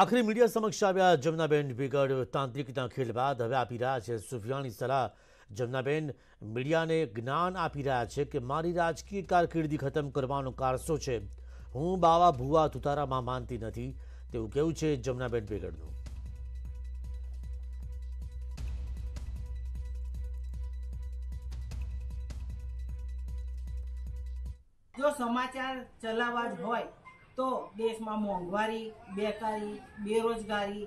આખરી મીડિયા સમક્ષ આવ્યા જમનાબેન બિગડ તાંત્રિકતા ખેલ બાદ હવે આપી રહ્યા છે સુફિયાની સલાહ જમનાબેન મીડિયાને જ્ઞાન આપી રહ્યા છે કે મારી રાજકીય કારકિર્દી ખતમ કરવાનો કારસો છે હું બાવા ભુવા તુતારામાં માનતી નથી તેવું કેવું છે જમનાબેન બિગડનું જો સમાચાર ચલાવવા જ હોય તો દેશમાં મોંઘવારી બેકારી બેરોજગારી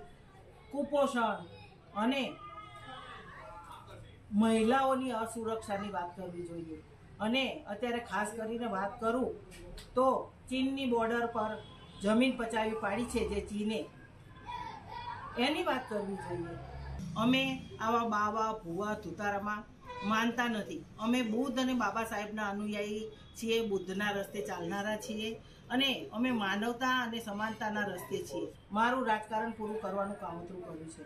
કુપોષણ અને મહિલાઓની અસુરક્ષાની વાત કરવી જોઈએ અને અત્યારે ખાસ કરીને વાત કરું તો ચીનની બોર્ડર પર જમીન પચાવી પાડી છે જે ચીને એની વાત કરવી જોઈએ અમે આવા બાવા ભુવા તુતારામાં માનતા નથી અમે બુદ્ધ અને બાબા સાહેબના અનુયાયી છીએ બુદ્ધના રસ્તે ચાલનારા છીએ અને અમે માનવતા અને સમાનતાના રસ્તે છીએ મારું રાજકારણ પૂરું કરવાનું કાવતરું કર્યું છે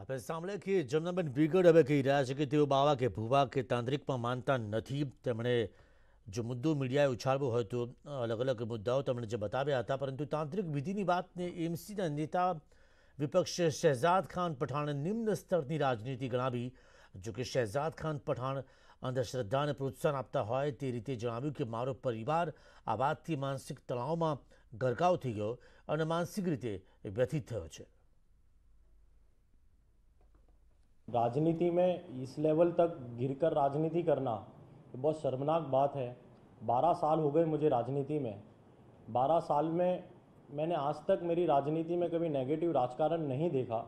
આપણે સાંભળ્યા કે જમનાબેન વિગડ હવે કહી રહ્યા છે કે તેઓ બાવા કે ભૂવા કે તાંત્રિકમાં માનતા નથી તેમણે જો મુદ્દો મીડિયાએ ઉછાળવો હોય તો અલગ અલગ મુદ્દાઓ તેમણે જે બતાવ્યા હતા પરંતુ તાંત્રિક વિધિની વાતને એમસીના નેતા વિપક્ષ શહેજાદ ખાન પઠાણે નિમ્ન સ્તરની રાજનીતિ ગણાવી જોકે કે શહેજાદ ખાન પઠાણ અંદર શરદન પ્રutsuન આપતા હોય તી રીતે જામુ કે મારુ પરિવાર આબાદ થી માનસિક તલાવમાં ગરગાવ થઈ ગયો અને માનસિક રીતે વ્યથિત થયો છે રાજનીતિ મે ઇસ લેવલ તક ઘિરકર રાજનીતિ કરના બહોત શરમनाक વાત હે 12 સાલ હો ગયે મુજે રાજનીતિ મે 12 સાલ મે મેને આજ તક મેરી રાજનીતિ મે કભી નેગેટિવ રાજકારણ નહીં દેખા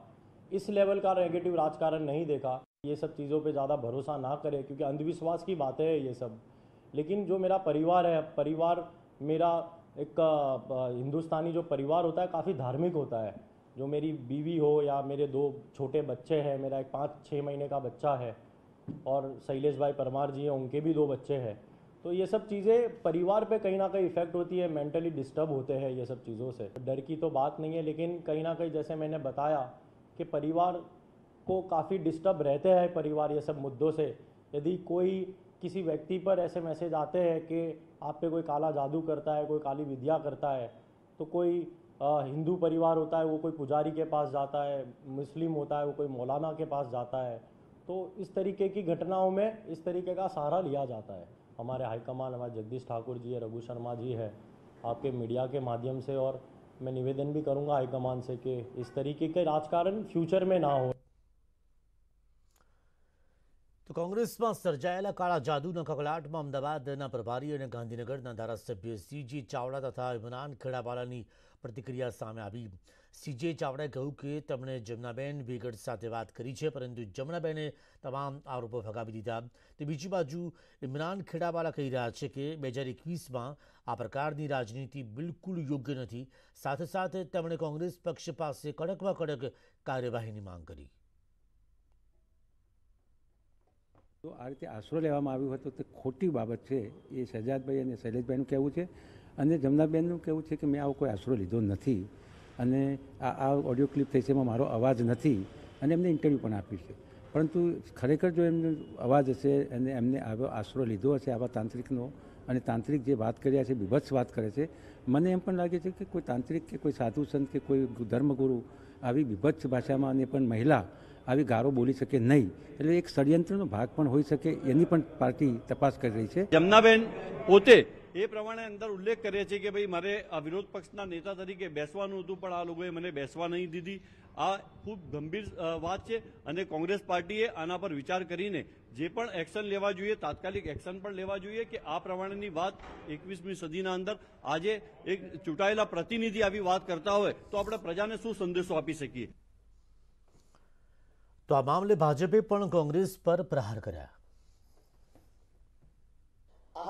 ઇસ લેવલ કા નેગેટિવ રાજકારણ નહીં દેખા ये सब चीज़ों पे ज़्यादा भरोसा ना करें क्योंकि अंधविश्वास की बातें है ये सब लेकिन जो मेरा परिवार है परिवार मेरा एक हिंदुस्तानी जो परिवार होता है काफ़ी धार्मिक होता है जो मेरी बीवी हो या मेरे दो छोटे बच्चे हैं मेरा एक पाँच छः महीने का बच्चा है और शैलेश भाई परमार जी हैं उनके भी दो बच्चे हैं तो ये सब चीज़ें परिवार पे कहीं ना कहीं इफ़ेक्ट होती है मेंटली डिस्टर्ब होते हैं ये सब चीज़ों से डर की तो बात नहीं है लेकिन कहीं ना कहीं जैसे मैंने बताया कि परिवार को काफ़ी डिस्टर्ब रहते हैं परिवार ये सब मुद्दों से यदि कोई किसी व्यक्ति पर ऐसे मैसेज आते हैं कि आप पे कोई काला जादू करता है कोई काली विद्या करता है तो कोई हिंदू परिवार होता है वो कोई पुजारी के पास जाता है मुस्लिम होता है वो कोई मौलाना के पास जाता है तो इस तरीके की घटनाओं में इस तरीके का सहारा लिया जाता है हमारे हाईकमान हमारे जगदीश ठाकुर जी है रघु शर्मा जी है आपके मीडिया के माध्यम से और मैं निवेदन भी करूँगा हाईकमान से कि इस तरीके के राजकारण फ्यूचर में ना हो કોંગ્રેસમાં સર્જાયેલા કાળા જાદુના કકળાટમાં અમદાવાદના પ્રભારી અને ગાંધીનગરના ધારાસભ્ય સીજી ચાવડા તથા ઇમરાન ખેડાવાલાની પ્રતિક્રિયા સામે આવી સીજે ચાવડાએ કહ્યું કે તેમણે જમનાબેન વેગડ સાથે વાત કરી છે પરંતુ જમનાબેને તમામ આરોપો ફગાવી દીધા તે બીજી બાજુ ઇમરાન ખેડાવાલા કહી રહ્યા છે કે બે હજાર એકવીસમાં આ પ્રકારની રાજનીતિ બિલકુલ યોગ્ય નથી સાથે સાથે તેમણે કોંગ્રેસ પક્ષ પાસે કડકમાં કડક કાર્યવાહીની માંગ કરી તો આ રીતે આશરો લેવામાં આવ્યો હતો તે ખોટી બાબત છે એ શહેજાદભાઈ અને શૈલેષભાઈનું કહેવું છે અને જમનાબેનનું કહેવું છે કે મેં આવો કોઈ આશરો લીધો નથી અને આ આ ઓડિયો ક્લિપ થઈ છે એમાં મારો અવાજ નથી અને એમને ઇન્ટરવ્યૂ પણ આપ્યું છે પરંતુ ખરેખર જો એમનો અવાજ હશે અને એમને આવો આશરો લીધો હશે આવા તાંત્રિકનો અને તાંત્રિક જે વાત કર્યા છે બીભત્સ વાત કરે છે મને એમ પણ લાગે છે કે કોઈ તાંત્રિક કે કોઈ સાધુ સંત કે કોઈ ધર્મગુરુ આવી બીભત્સ ભાષામાં અને પણ મહિલા આવી ગારો બોલી શકે નહીં એટલે એક ષડયંત્રનો ભાગ પણ હોઈ શકે એની પણ પાર્ટી તપાસ કરી રહી છે જમનાબેન પોતે એ પ્રમાણે અંદર ઉલ્લેખ કરે છે કે ભાઈ મારે વિરોધ પક્ષના નેતા તરીકે બેસવાનું હતું પણ આ લોકોએ મને બેસવા નહીં દીધી આ ખૂબ ગંભીર વાત છે અને કોંગ્રેસ પાર્ટીએ આના પર વિચાર કરીને જે પણ એક્શન લેવા જોઈએ તાત્કાલિક એક્શન પણ લેવા જોઈએ કે આ પ્રમાણેની વાત એકવીસમી સદીના અંદર આજે એક ચૂંટાયેલા પ્રતિનિધિ આવી વાત કરતા હોય તો આપણે પ્રજાને શું સંદેશો આપી શકીએ તો આ મામલે ભાજપે પણ કોંગ્રેસ પર પ્રહાર કર્યા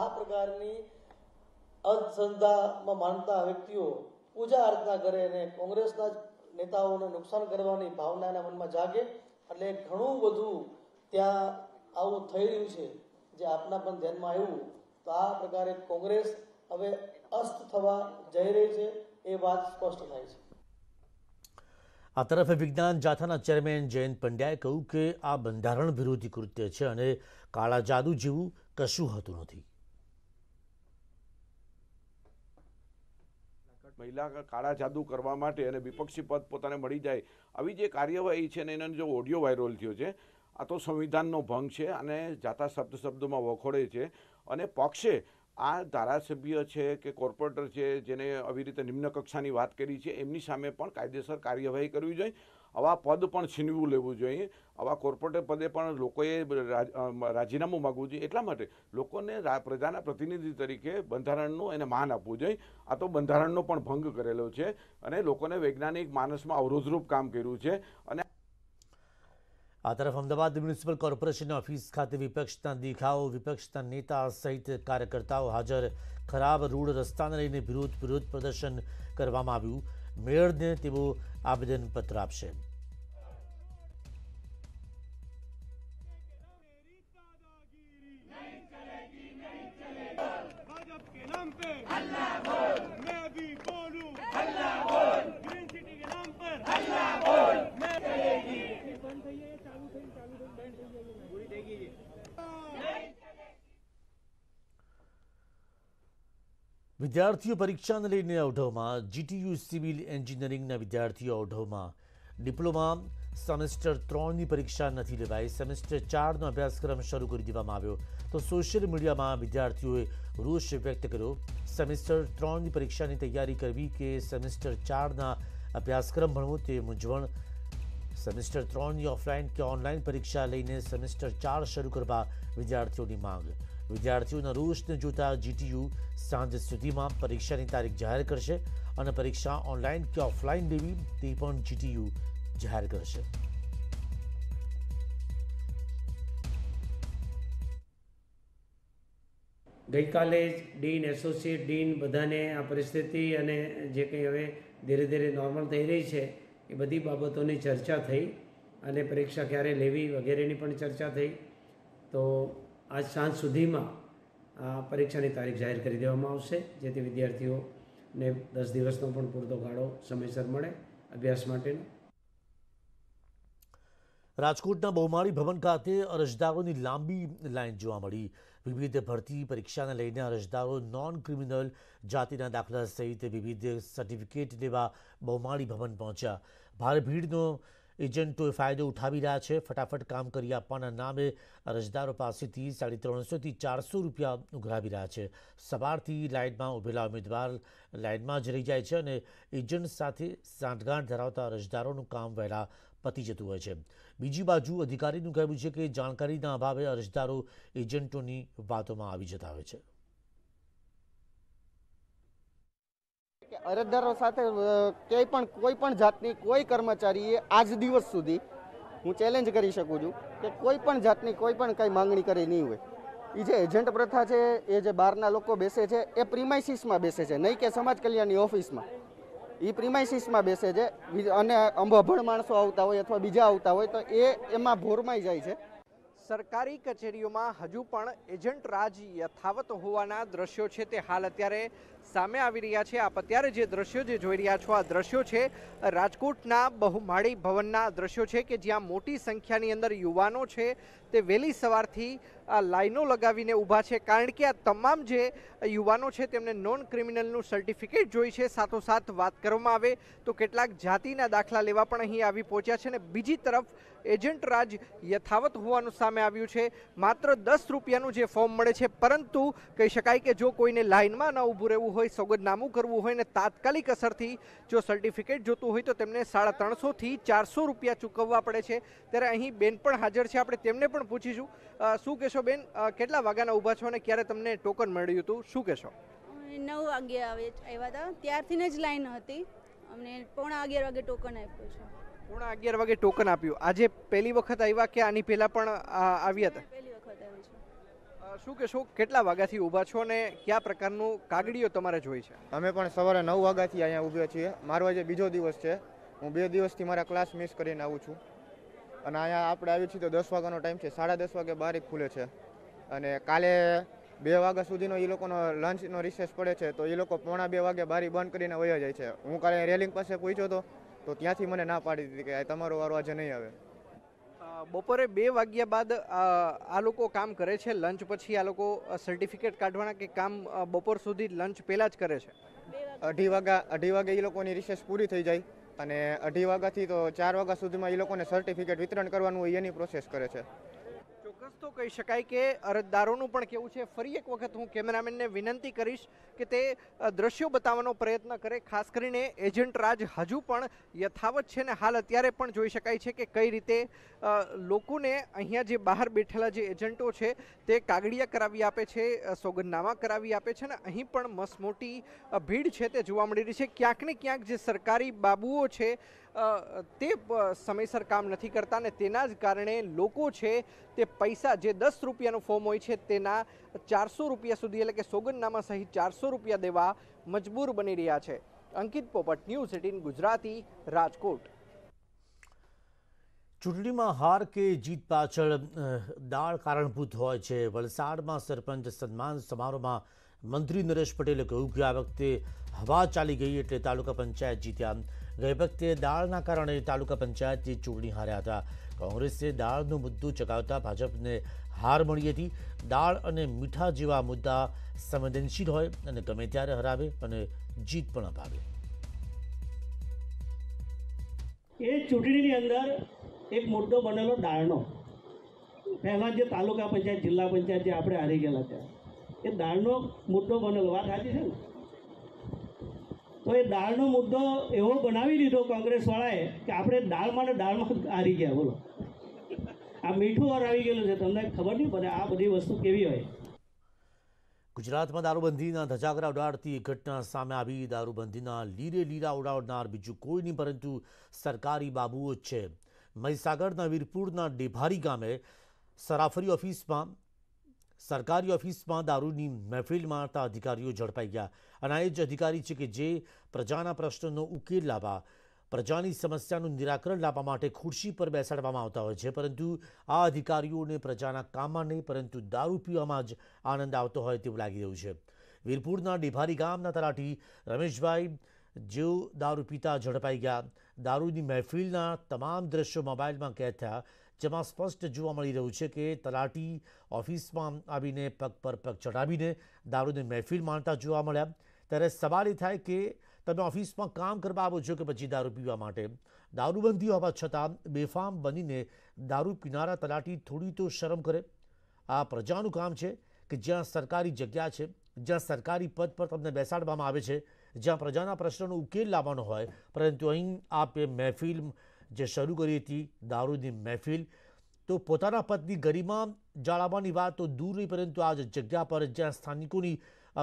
આ પ્રકારની અંધસંધામાં માનતા વ્યક્તિઓ પૂજા અર્ચના કરે અને કોંગ્રેસના નેતાઓને નુકસાન કરવાની ભાવના એના મનમાં જાગે એટલે ઘણું બધું ત્યાં આવું થઈ રહ્યું છે જે આપના પણ ધ્યાનમાં આવ્યું તો આ પ્રકારે કોંગ્રેસ હવે અસ્ત થવા જઈ રહી છે એ વાત સ્પષ્ટ થાય છે આ તરફે વિજ્ઞાન જાથાના ચેરમેન જયંત પંડ્યાએ કહ્યું કે આ બંધારણ વિરોધી કૃત્ય છે અને કાળા જાદુ જેવું કશું હતું નથી મહિલા કાળા જાદુ કરવા માટે અને વિપક્ષી પદ પોતાને મળી જાય આવી જે કાર્યવાહી છે ને એનો જો ઓડિયો વાયરલ થયો છે આ તો સંવિધાનનો ભંગ છે અને જાતા શબ્દ શબ્દોમાં વખોડે છે અને પક્ષે આ ધારાસભ્ય છે કે કોર્પોરેટર છે જેને આવી રીતે નિમ્ન કક્ષાની વાત કરી છે એમની સામે પણ કાયદેસર કાર્યવાહી કરવી જોઈએ આવા પદ પણ છીનવું લેવું જોઈએ આવા કોર્પોરેટર પદે પણ લોકોએ રાજીનામું માગવું જોઈએ એટલા માટે લોકોને પ્રજાના પ્રતિનિધિ તરીકે બંધારણનું એને માન આપવું જોઈએ આ તો બંધારણનો પણ ભંગ કરેલો છે અને લોકોને વૈજ્ઞાનિક માનસમાં અવરોધરૂપ કામ કર્યું છે અને આ તરફ અમદાવાદ મ્યુનિસિપલ કોર્પોરેશન ઓફિસ ખાતે વિપક્ષના દેખાવો વિપક્ષના નેતા સહિત કાર્યકર્તાઓ હાજર ખરાબ રૂડ રસ્તાને લઈને વિરોધ વિરોધ પ્રદર્શન કરવામાં આવ્યું મેયરને તેઓ આવેદનપત્ર આપશે વિદ્યાર્થીઓ પરીક્ષાને લઈને અવઢવમાં જીટીયુ સિવિલ એન્જિનિયરિંગના વિદ્યાર્થીઓ અવઢવમાં ડિપ્લોમા સેમેસ્ટર ત્રણની પરીક્ષા નથી લેવાઈ સેમેસ્ટર ચારનો અભ્યાસક્રમ શરૂ કરી દેવામાં આવ્યો તો સોશિયલ મીડિયામાં વિદ્યાર્થીઓએ રોષ વ્યક્ત કર્યો સેમેસ્ટર ત્રણની પરીક્ષાની તૈયારી કરવી કે સેમેસ્ટર ચારના અભ્યાસક્રમ ભણવો તે મૂંઝવણ સેમેસ્ટર ત્રણની ઓફલાઈન કે ઓનલાઈન પરીક્ષા લઈને સેમેસ્ટર ચાર શરૂ કરવા વિદ્યાર્થીઓની માંગ વિદ્યાર્થીઓના રોષને જોતા જીટીયુ સાંજ સુધીમાં પરીક્ષાની તારીખ જાહેર કરશે અને પરીક્ષા ઓનલાઈન કે ઓફલાઈન લેવી તે પણ જીટીયુ જાહેર કરશે ગઈકાલે જ ડીન એસોસિએટ ડીન બધાને આ પરિસ્થિતિ અને જે કંઈ હવે ધીરે ધીરે નોર્મલ થઈ રહી છે એ બધી બાબતોની ચર્ચા થઈ અને પરીક્ષા ક્યારે લેવી વગેરેની પણ ચર્ચા થઈ તો આજ સાંજ સુધીમાં પરીક્ષાની તારીખ જાહેર કરી દેવામાં આવશે જેથી વિદ્યાર્થીઓને દસ દિવસનો પણ પૂરતો ગાળો સમયસર મળે અભ્યાસ માટેનો રાજકોટના બહુમાળી ભવન ખાતે અરજદારોની લાંબી લાઇન જોવા મળી વિવિધ ભરતી પરીક્ષાને લઈને અરજદારો નોન ક્રિમિનલ જાતિના દાખલા સહિત વિવિધ સર્ટિફિકેટ લેવા બહુમાળી ભવન પહોંચ્યા ભારે ભીડનો એજન્ટોએ ફાયદો ઉઠાવી રહ્યા છે ફટાફટ કામ કરી આપવાના નામે અરજદારો પાસેથી સાડી ત્રણસોથી ચારસો રૂપિયા ઉઘરાવી રહ્યા છે સવારથી લાઇનમાં ઉભેલા ઉમેદવાર લાઇનમાં જ રહી જાય છે અને એજન્ટ સાથે સાંઠગાંઠ ધરાવતા અરજદારોનું કામ વહેલા પતી જતું હોય છે બીજી બાજુ અધિકારીનું કહેવું છે કે જાણકારીના અભાવે અરજદારો એજન્ટોની વાતોમાં આવી જતા હોય છે કે અરજદારો સાથે ક્યાંય પણ કોઈ પણ જાતની કોઈ કર્મચારીએ આજ દિવસ સુધી હું ચેલેન્જ કરી શકું છું કે કોઈ પણ જાતની કોઈ પણ કંઈ માંગણી કરી નહીં હોય એ જે એજન્ટ પ્રથા છે એ જે બહારના લોકો બેસે છે એ પ્રિમાઇસીસમાં બેસે છે નહીં કે સમાજ કલ્યાણની ઓફિસમાં એ પ્રિમાઇસીસમાં બેસે છે અને અંભભણ માણસો આવતા હોય અથવા બીજા આવતા હોય તો એ એમાં ભોરમાઈ જાય છે સરકારી કચેરીઓમાં હજુ પણ એજન્ટ રાજ યથાવત હોવાના દ્રશ્યો છે તે હાલ અત્યારે સામે આવી રહ્યા છે આપ અત્યારે જે દ્રશ્યો જે જોઈ રહ્યા છો આ દ્રશ્યો છે રાજકોટના બહુમાળી ભવનના દ્રશ્યો છે કે જ્યાં મોટી સંખ્યાની અંદર યુવાનો છે તે વહેલી સવારથી આ લાઈનો લગાવીને ઊભા છે કારણ કે આ તમામ જે યુવાનો છે તેમને નોન ક્રિમિનલનું સર્ટિફિકેટ જોઈ છે સાથોસાથ વાત કરવામાં આવે તો કેટલાક જાતિના દાખલા લેવા પણ અહીં આવી પહોંચ્યા છે અને બીજી તરફ એજન્ટ રાજ યથાવત હોવાનું સામે આવ્યું છે માત્ર દસ રૂપિયાનું જે ફોર્મ મળે છે પરંતુ કહી શકાય કે જો કોઈને લાઇનમાં ન ઊભું રહેવું હોય સોગંદનામું કરવું હોય ને તાત્કાલિક અસરથી જો સર્ટિફિકેટ જોતું હોય તો તેમને સાડા ત્રણસોથી ચારસો રૂપિયા ચૂકવવા પડે છે ત્યારે અહીં બેન પણ હાજર છે આપણે તેમને પણ પૂછીશું શું કહેશો બેન કેટલા વાગ્યાના ઊભા છો અને ક્યારે તમને ટોકન મળ્યું હતું શું કહેશો નવ વાગ્યે આવ્યા હતા ત્યારથી જ લાઈન હતી અમને પોણા અગિયાર વાગે ટોકન આપ્યું છે પૂણા અગિયાર વાગે ટોકન આપ્યું આજે પહેલી વખત આવ્યા કે આની પહેલા પણ આવ્યા હતા શું કે શું કેટલા વાગ્યાથી ઊભા છો ને કયા પ્રકારનું કાગડીઓ તમારે જોઈ છે અમે પણ સવારે નવ વાગ્યાથી અહીંયા ઊભા છીએ મારો આજે બીજો દિવસ છે હું બે દિવસથી મારા ક્લાસ મિસ કરીને આવું છું અને અહીંયા આપણે આવી છીએ તો દસ વાગ્યાનો ટાઈમ છે સાડા દસ વાગે બારી ખુલે છે અને કાલે બે વાગ્યા સુધીનો એ લોકોનો લંચનો રિસેસ પડે છે તો એ લોકો પોણા બે વાગે બારી બંધ કરીને વયા જાય છે હું કાલે રેલિંગ પાસે પૂછ્યો તો તો ત્યાંથી મને ના પાડી દીધી કે તમારો વારો આજે નહીં આવે બપોરે બે વાગ્યા બાદ આ લોકો કામ કરે છે લંચ પછી આ લોકો સર્ટિફિકેટ કાઢવાના કે કામ બપોર સુધી લંચ પહેલાં જ કરે છે અઢી વાગ્યા અઢી વાગ્યા એ લોકોની રિસેસ પૂરી થઈ જાય અને અઢી વાગ્યાથી તો ચાર વાગ્યા સુધીમાં એ લોકોને સર્ટિફિકેટ વિતરણ કરવાનું હોય એની પ્રોસેસ કરે છે ચોક્કસ તો કહી શકાય કે અરજદારોનું પણ કેવું છે ફરી એક વખત હું કેમેરામેનને વિનંતી કરીશ કે તે દ્રશ્યો બતાવવાનો પ્રયત્ન કરે ખાસ કરીને એજન્ટ રાજ હજુ પણ યથાવત છે ને હાલ અત્યારે પણ જોઈ શકાય છે કે કઈ રીતે લોકોને અહીંયા જે બહાર બેઠેલા જે એજન્ટો છે તે કાગડિયા કરાવી આપે છે સોગંદનામા કરાવી આપે છે ને અહીં પણ મસમોટી ભીડ છે તે જોવા મળી રહી છે ક્યાંક ને ક્યાંક જે સરકારી બાબુઓ છે તે સમયસર કામ નથી કરતા અને તેના જ કારણે લોકો છે તે પૈસા જે દસ રૂપિયાનું ફોર્મ હોય છે તેના ચારસો રૂપિયા સુધી એટલે કે સોગંદનામા સહિત ચારસો રૂપિયા દેવા મજબૂર બની રહ્યા છે અંકિત પોપટ ન્યૂઝ એટીન ગુજરાતી રાજકોટ ચૂંટણીમાં હાર કે જીત પાછળ દાળ કારણભૂત હોય છે વલસાડમાં સરપંચ સન્માન સમારોહમાં મંત્રી નરેશ પટેલે કહ્યું કે આ વખતે હવા ચાલી ગઈ એટલે તાલુકા પંચાયત જીત્યા ગઈભક્તે દાળના કારણે તાલુકા પંચાયતની ચૂંટણી હાર્યા હતા કોંગ્રેસે દાળનો મુદ્દો ચકાવતા ભાજપને હાર મળી હતી દાળ અને મીઠા જેવા મુદ્દા સંવેદનશીલ હોય અને ગમે ત્યારે હરાવે અને જીત પણ અપાવે એ ચૂંટણીની અંદર એક મુદ્દો બનેલો દાળનો પહેલાં જે તાલુકા પંચાયત જિલ્લા પંચાયત જે આપણે હારી ગયેલા હતા એ દાળનો મુદ્દો બનેલો વાત સાચી છે ને તો એ દાળનો મુદ્દો એવો બનાવી દીધો કોંગ્રેસવાળાએ કે આપણે દાળમાં ને દાળમાં હારી ગયા બોલો આ મીઠું વાર આવી ગયેલું છે તમને ખબર નહીં પડે આ બધી વસ્તુ કેવી હોય ગુજરાતમાં દારૂબંધીના ધજાગરા ઉડાડતી ઘટના સામે આવી દારૂબંધીના લીરે લીરા ઉડાવનાર બીજું કોઈ નહીં પરંતુ સરકારી બાબુઓ જ છે મહીસાગરના વીરપુરના ડેભારી ગામે સરાફરી ઓફિસમાં સરકારી ઓફિસમાં દારૂની મહેફિલ મારતા અધિકારીઓ ઝડપાઈ ગયા અને એ જ અધિકારી છે કે જે પ્રજાના પ્રશ્નોનો ઉકેલ લાવવા પ્રજાની સમસ્યાનું નિરાકરણ લાવવા માટે ખુરશી પર બેસાડવામાં આવતા હોય છે પરંતુ આ અધિકારીઓને પ્રજાના કામમાં નહીં પરંતુ દારૂ પીવામાં જ આનંદ આવતો હોય તેવું લાગી રહ્યું છે વીરપુરના ડિભારી ગામના તલાટી રમેશભાઈ જેઓ દારૂ પીતા ઝડપાઈ ગયા દારૂની મહેફિલના તમામ દ્રશ્યો મોબાઈલમાં કેદ થયા જેમાં સ્પષ્ટ જોવા મળી રહ્યું છે કે તલાટી ઓફિસમાં આવીને પગ પર પગ ચઢાવીને દારૂની મહેફિલ માણતા જોવા મળ્યા ત્યારે સવાલ એ થાય કે તમે ઓફિસમાં કામ કરવા આવો છો કે પછી દારૂ પીવા માટે દારૂબંધી હોવા છતાં બેફામ બનીને દારૂ પીનારા તલાટી થોડી તો શરમ કરે આ પ્રજાનું કામ છે કે જ્યાં સરકારી જગ્યા છે જ્યાં સરકારી પદ પર તમને બેસાડવામાં આવે છે જ્યાં પ્રજાના પ્રશ્નોનો ઉકેલ લાવવાનો હોય પરંતુ અહીં આપે મહેફિલ જે શરૂ કરી હતી દારૂની મહેફિલ તો પોતાના પત્ની ગરિમા જાળવવાની વાત તો દૂર નહીં પરંતુ આ જગ્યા પર જ્યાં સ્થાનિકોની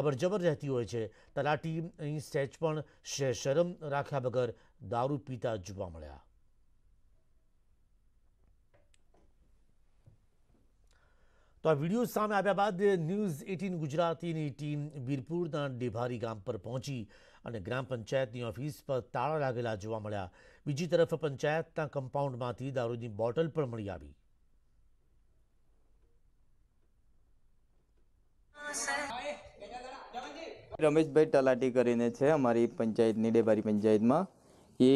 અબરજબર રહેતી હોય છે તલાટી અહીં સહેજ પણ શરમ રાખ્યા વગર દારૂ પીતા જોવા મળ્યા તો આ વિડીયો સામે આવ્યા બાદ ન્યૂઝ એટીન ગુજરાતીની ટીમ વીરપુરના ડેભારી ગામ પર પહોંચી અને ગ્રામ પંચાયતની ઓફિસ પર તાળા લાગેલા જોવા મળ્યા બીજી તરફ પંચાયતના કમ્પાઉન્ડમાંથી દારૂની બોટલ પણ મળી આવી રમેશભાઈ તલાટી કરીને છે અમારી પંચાયતની ડેબારી પંચાયતમાં એ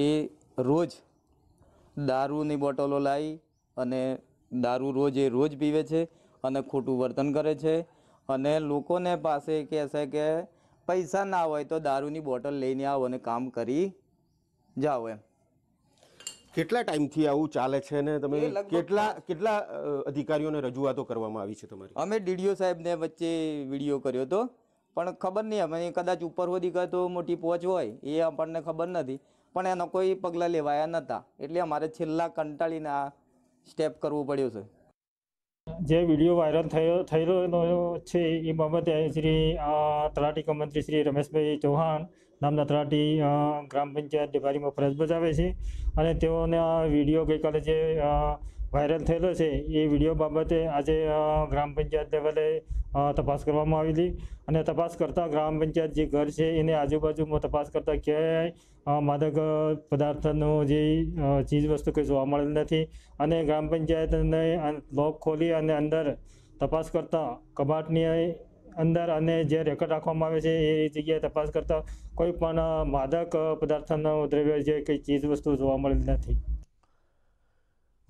રોજ દારૂની બોટલો લાવી અને દારૂ રોજ એ રોજ પીવે છે અને ખોટું વર્તન કરે છે અને લોકોને પાસે કહે છે કે પૈસા ના હોય તો દારૂની બોટલ લઈને આવો અને કામ કરી જાઓ એમ કેટલા ટાઈમથી આવું ચાલે છે ને તમે કેટલા કેટલા અધિકારીઓને રજૂઆતો કરવામાં આવી છે તમારી અમે ડીડીઓ સાહેબને વચ્ચે વિડીયો કર્યો હતો પણ ખબર નહીં અમે કદાચ ઉપર સુધી તો મોટી પહોંચ હોય એ આપણને ખબર નથી પણ એના કોઈ પગલાં લેવાયા નહોતા એટલે અમારે છેલ્લા કંટાળીને આ સ્ટેપ કરવું પડ્યું છે જે વિડીયો વાયરલ થયો થઈ રહ્યો છે એ બાબતે શ્રી તલાટી કમંત્રી શ્રી રમેશભાઈ ચૌહાણ નામના તલાટી ગ્રામ પંચાયત ડિપારીમાં ફરજ બજાવે છે અને તેઓને વિડીયો ગઈકાલે જે વાયરલ થયેલો છે એ વિડીયો બાબતે આજે ગ્રામ પંચાયત લેવલે તપાસ કરવામાં આવેલી અને તપાસ કરતાં ગ્રામ પંચાયત જે ઘર છે એને આજુબાજુમાં તપાસ કરતાં ક્યાંય માદક પદાર્થનો જે ચીજવસ્તુ કંઈ જોવા મળેલ નથી અને ગ્રામ પંચાયતને લોક ખોલી અને અંદર તપાસ કરતાં કબાટની અંદર અને જે રેકોર્ડ રાખવામાં આવે છે એ જગ્યાએ તપાસ કરતા કોઈ પણ માદક પદાર્થનો દ્રવ્ય જે કંઈ ચીજ વસ્તુ જોવા મળેલ નથી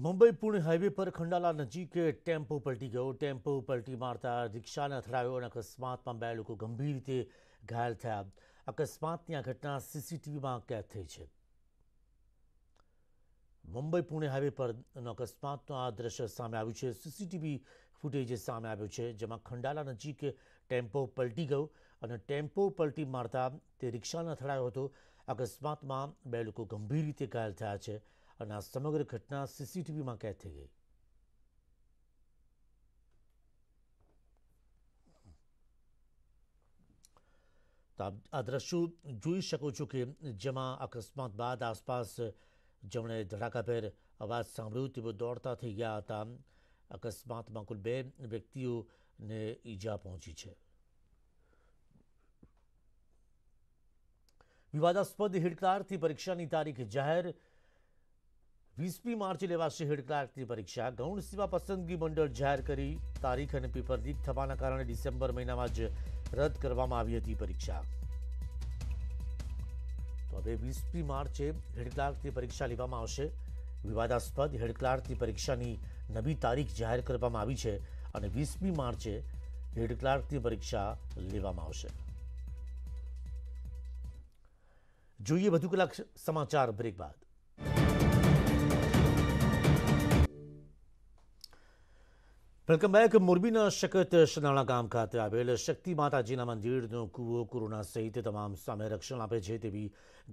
મુંબઈ પુણે હાઈવે પર ખંડાલા નજીક ટેમ્પો પલટી ગયો ટેમ્પો પલટી મારતા રિક્ષાને અથડાયો અને અકસ્માતમાં બે લોકો ગંભીર રીતે ઘાયલ થયા અકસ્માતની આ ઘટના સીસીટીવીમાં કેદ થઈ છે મુંબઈ પુણે હાઈવે પર અકસ્માતનો આ દ્રશ્ય સામે આવ્યું છે સીસીટીવી ફૂટેજ સામે આવ્યો છે જેમાં ખંડાલા નજીક ટેમ્પો પલટી ગયો અને ટેમ્પો પલટી મારતા તે રિક્ષાને અથડાયો હતો અકસ્માતમાં બે લોકો ગંભીર રીતે ઘાયલ થયા છે અને આ સમગ્ર ઘટના સીસીટીવીમાં કેદ થઈ ગઈ તો આ દ્રશ્યો જોઈ શકો છો કે જેમાં અકસ્માત બાદ આસપાસ જેમણે ધડાકાભેર અવાજ સાંભળ્યો તેઓ દોડતા થઈ ગયા હતા અકસ્માતમાં કુલ બે વ્યક્તિઓને ઈજા પહોંચી છે વિવાદાસ્પદ હેડક્લાર્કથી પરીક્ષાની તારીખ જાહેર વીસમી માર્ચે લેવાશે હેડક્લાર્કની પરીક્ષા ગૌણ સેવા પસંદગી મંડળ જાહેર કરી તારીખ અને પેપર લીક થવાના કારણે ડિસેમ્બર મહિનામાં જ રદ કરવામાં આવી હતી પરીક્ષા તો હવે વીસમી માર્ચે હેડક્લાર્કની પરીક્ષા લેવામાં આવશે વિવાદાસ્પદ હેડ ક્લાર્કની પરીક્ષાની નવી તારીખ જાહેર કરવામાં આવી છે અને વીસમી માર્ચે હેડ પરીક્ષા લેવામાં આવશે જોઈએ વધુ કલાક સમાચાર બ્રેક બાદ વેલકમ બેક મોરબીના શકત શનાળા ગામ ખાતે આવેલ શક્તિ માતાજીના મંદિરનો કૂવો કોરોના સહિત તમામ સામે રક્ષણ આપે છે તેવી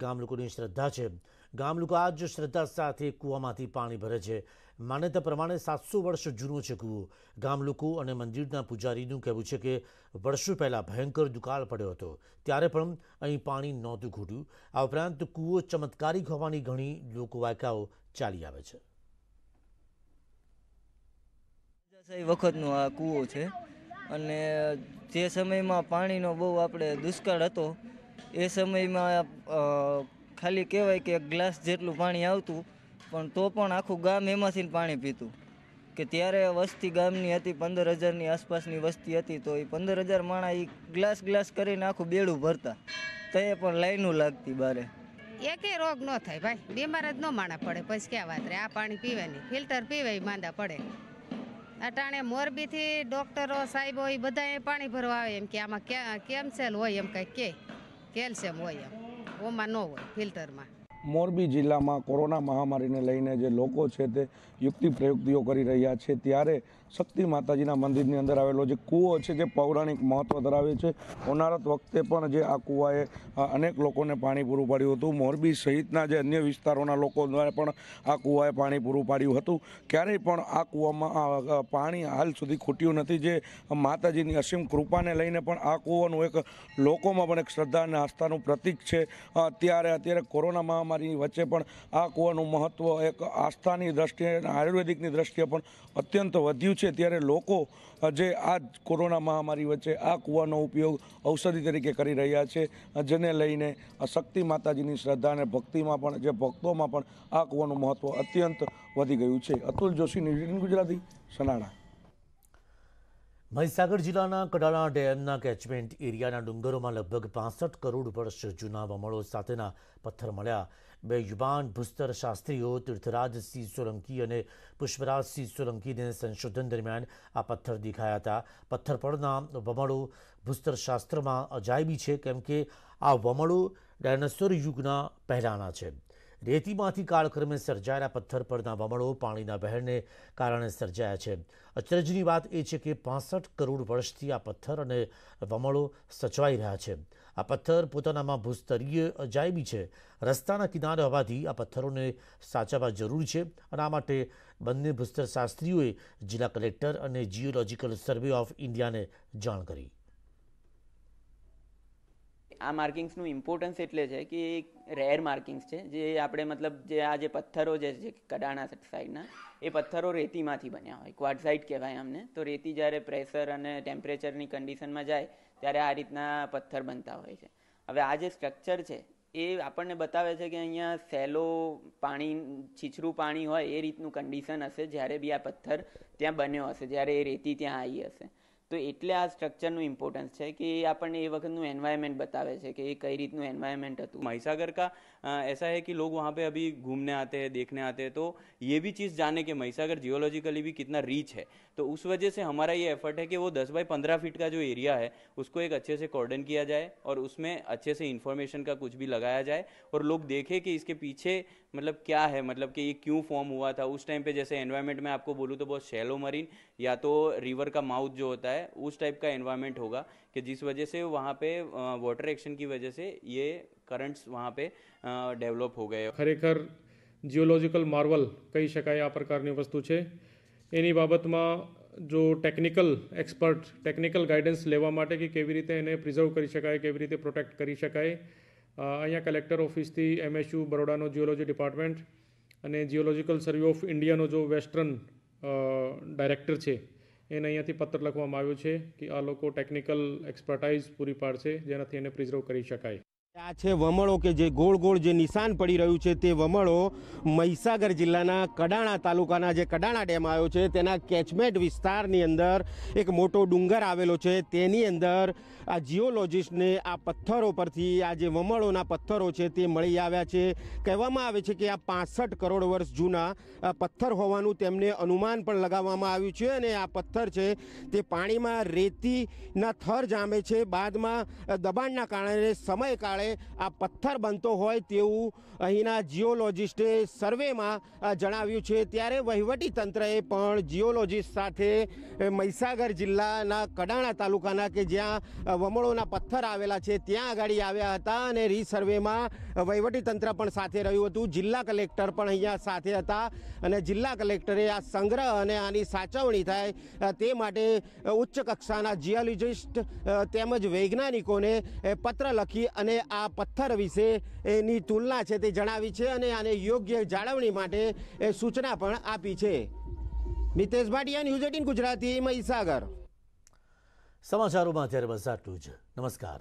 ગામ લોકોની શ્રદ્ધા છે ગામ લોકો આજ શ્રદ્ધા સાથે કૂવામાંથી પાણી ભરે છે માન્યતા પ્રમાણે સાતસો વર્ષ જૂનો છે કૂવો ગામ લોકો અને મંદિરના પૂજારીનું કહેવું છે કે વર્ષો પહેલાં ભયંકર દુકાળ પડ્યો હતો ત્યારે પણ અહીં પાણી નહોતું ઘૂટ્યું આ ઉપરાંત કૂવો ચમત્કારિક હોવાની ઘણી લોકો વાયકાઓ ચાલી આવે છે વખતનો આ કૂવો છે અને જે સમયમાં પાણીનો બહુ આપણે દુષ્કાળ હતો એ સમયમાં ખાલી કહેવાય કે એક ગ્લાસ જેટલું પાણી આવતું પણ તો પણ આખું ગામ એમાંથી પાણી પીતું કે ત્યારે વસ્તી ગામની હતી પંદર હજારની આસપાસની વસ્તી હતી તો એ પંદર હજાર માણા એ ગ્લાસ ગ્લાસ કરીને આખું બેડું ભરતા તો એ પણ લાઈનું લાગતી બારે એકે રોગ ન થાય ભાઈ બીમાર જ ન માણા પડે પછી ક્યાં વાત રે આ પાણી પીવાની ફિલ્ટર પીવે માંદા પડે અટાણે મોરબીથી ડૉક્ટરો સાહેબો એ બધા પાણી ભરવા આવે એમ કે આમાં કેમ સેલ હોય એમ કંઈક કે કેલ્શિયમ હોય એમ ઓમાં ન હોય ફિલ્ટરમાં મોરબી જિલ્લામાં કોરોના મહામારીને લઈને જે લોકો છે તે યુક્તિ પ્રયુક્તિઓ કરી રહ્યા છે ત્યારે શક્તિ માતાજીના મંદિરની અંદર આવેલો જે કૂવો છે જે પૌરાણિક મહત્ત્વ ધરાવે છે ઓનારત વખતે પણ જે આ કૂવાએ અનેક લોકોને પાણી પૂરું પાડ્યું હતું મોરબી સહિતના જે અન્ય વિસ્તારોના લોકો દ્વારા પણ આ કૂવાએ પાણી પૂરું પાડ્યું હતું ક્યારેય પણ આ કૂવામાં પાણી હાલ સુધી ખૂટ્યું નથી જે માતાજીની અસીમ કૃપાને લઈને પણ આ કૂવાનું એક લોકોમાં પણ એક શ્રદ્ધા અને આસ્થાનું પ્રતિક છે અત્યારે અત્યારે કોરોના મહામારી વચ્ચે પણ આ કૂવાનું મહત્ત્વ એક આસ્થાની દ્રષ્ટિએ આયુર્વેદિકની દ્રષ્ટિએ પણ અત્યંત વધ્યું છે ત્યારે લોકો જે આ કોરોના મહામારી વચ્ચે આ કૂવાનો ઉપયોગ ઔષધિ તરીકે કરી રહ્યા છે જેને લઈને શક્તિ માતાજીની શ્રદ્ધા અને ભક્તિમાં પણ જે ભક્તોમાં પણ આ કૂવાનું મહત્ત્વ અત્યંત વધી ગયું છે અતુલ જોશી ન્યૂઝ ગુજરાતી સનાડા મહીસાગર જિલ્લાના કડાણા ડેમના કેચમેન્ટ એરિયાના ડુંગરોમાં લગભગ પાસઠ કરોડ વર્ષ જૂના વમળો સાથેના પથ્થર મળ્યા બે યુવાન ભૂસ્તર શાસ્ત્રીઓ તીર્થરાજસિંહ સોલંકી અને પુષ્પરાજસિંહ સોલંકીને સંશોધન દરમિયાન આ પથ્થર દેખાયા હતા પથ્થર પરના વમળો ભૂસ્તર શાસ્ત્રમાં અજાયબી છે કેમ કે આ વમળો ડાયનાસોર યુગના પહેલાના છે રેતીમાંથી કાળક્રમે સર્જાયેલા પથ્થર પરના વમળો પાણીના વહેણને કારણે સર્જાયા છે અચરજની વાત એ છે કે પાસઠ કરોડ વર્ષથી આ પથ્થર અને વમળો સચવાઈ રહ્યા છે આ પથ્થર પોતાનામાં ભૂસ્તરીય અજાયબી છે રસ્તાના કિનારે હોવાથી આ પથ્થરોને સાચવવા જરૂરી છે અને આ માટે બંને ભૂસ્તરશાસ્ત્રીઓએ જિલ્લા કલેક્ટર અને જીઓલોજીકલ સર્વે ઓફ ઇન્ડિયાને જાણ કરી આ માર્કિંગ્સનું ઇમ્પોર્ટન્સ એટલે છે કે રેર માર્કિંગ્સ છે જે આપણે મતલબ જે આ જે પથ્થરો જે છે કડાણા સાઈડના એ પથ્થરો રેતીમાંથી બન્યા હોય ક્વાડસાઇટ કહેવાય અમને તો રેતી જ્યારે પ્રેશર અને ટેમ્પરેચરની કન્ડિશનમાં જાય ત્યારે આ રીતના પથ્થર બનતા હોય છે હવે આ જે સ્ટ્રક્ચર છે એ આપણને બતાવે છે કે અહીંયા સેલો પાણી છીછરું પાણી હોય એ રીતનું કન્ડિશન હશે જ્યારે બી આ પથ્થર ત્યાં બન્યો હશે જ્યારે એ રેતી ત્યાં આવી હશે तो એટલે आ स्ट्रक्चर ઇમ્પોર્ટન્સ છે કે એ આપણને એ વખતનું એન્વાયરમેंट બતાવે છે कि ये कई रीतનું एनवायरमेंट હતું મહીસાગર કા ऐसा है कि लोग वहाँ पर अभी घूमने आते हैं देखने आते हैं तो ये भी चीज़ जाने के महिसागर जियोलॉजिकली भी कितना रिच है तो उस वजह से हमारा ये एफर्ट है कि वो दस बाई पंद्रह फीट का जो एरिया है उसको एक अच्छे से कॉर्डन किया जाए और उसमें अच्छे से इन्फॉर्मेशन का कुछ भी लगाया जाए और लोग देखें कि इसके पीछे मतलब क्या है मतलब कि ये क्यों फॉर्म हुआ था उस टाइम पे जैसे एनवायरनमेंट में आपको बोलूँ तो बहुत शैलो मरीन या तो रिवर का माउथ जो होता है उस टाइप का एनवायरनमेंट होगा कि जिस वजह से वहाँ पे वाटर एक्शन की वजह से ये करंट्स वहाँ पे डेवलप हो गए खरेखर जियोलॉजिकल मार्वल કહી શકાય આ પ્રકારની વસ્તુ वस्तु है यनी बाबत में जो टेक्निकल एक्सपर्ट टेक्निकल गाइडेंस કે कि રીતે એને પ્રિઝર્વ कर શકાય કેવી રીતે પ્રોટેક્ટ અહીંયા કલેક્ટર ઓફિસથી એમએસયુ બરોડાનો જીઓલોજી ડિપાર્ટમેન્ટ અને જીઓલોજીકલ સર્વે ઓફ ઇન્ડિયાનો જો વેસ્ટર્ન ડાયરેક્ટર છે એને અહીંયાથી પત્ર લખવામાં આવ્યો છે કે આ લોકો ટેકનિકલ એક્સપર્ટાઇઝ પૂરી પાડશે જેનાથી એને પ્રિઝર્વ કરી શકાય આ છે વમળો કે જે ગોળ ગોળ જે નિશાન પડી રહ્યું છે તે વમળો મહીસાગર જિલ્લાના કડાણા તાલુકાના જે કડાણા ડેમ આવ્યો છે તેના કેચમેન્ટ વિસ્તારની અંદર એક મોટો ડુંગર આવેલો છે તેની અંદર આ જીઓલોજિસ્ટને આ પથ્થરો પરથી આ જે વમળોના પથ્થરો છે તે મળી આવ્યા છે કહેવામાં આવે છે કે આ પાસઠ કરોડ વર્ષ જૂના પથ્થર હોવાનું તેમને અનુમાન પણ લગાવવામાં આવ્યું છે અને આ પથ્થર છે તે પાણીમાં રેતીના થર જામે છે બાદમાં દબાણના કારણે સમયકાળે આ પથ્થર બનતો હોય તેવું અહીંના જીઓલોજિસ્ટે સર્વેમાં જણાવ્યું છે ત્યારે વહીવટી તંત્રએ પણ જીઓલોજિસ્ટ સાથે મહીસાગર જિલ્લાના કડાણા તાલુકાના કે જ્યાં વમળોના પથ્થર આવેલા છે ત્યાં આગળ આવ્યા હતા અને રીસર્વેમાં વહીવટી તંત્ર પણ સાથે રહ્યું હતું જિલ્લા કલેક્ટર પણ અહીંયા સાથે હતા અને જિલ્લા કલેક્ટરે આ સંગ્રહ અને આની સાચવણી થાય તે માટે ઉચ્ચ કક્ષાના જીઓલોજિસ્ટ તેમજ વૈજ્ઞાનિકોને પત્ર લખી અને આ પથ્થર વિશે એની તુલના છે તે જણાવી છે અને આને યોગ્ય જાળવણી માટે એ સૂચના પણ આપી છે મિતેશ ભાટિયા ન્યૂઝ એટીન ગુજરાતી મહીસાગર સમાચારોમાં અત્યારે બસ આટલું જ નમસ્કાર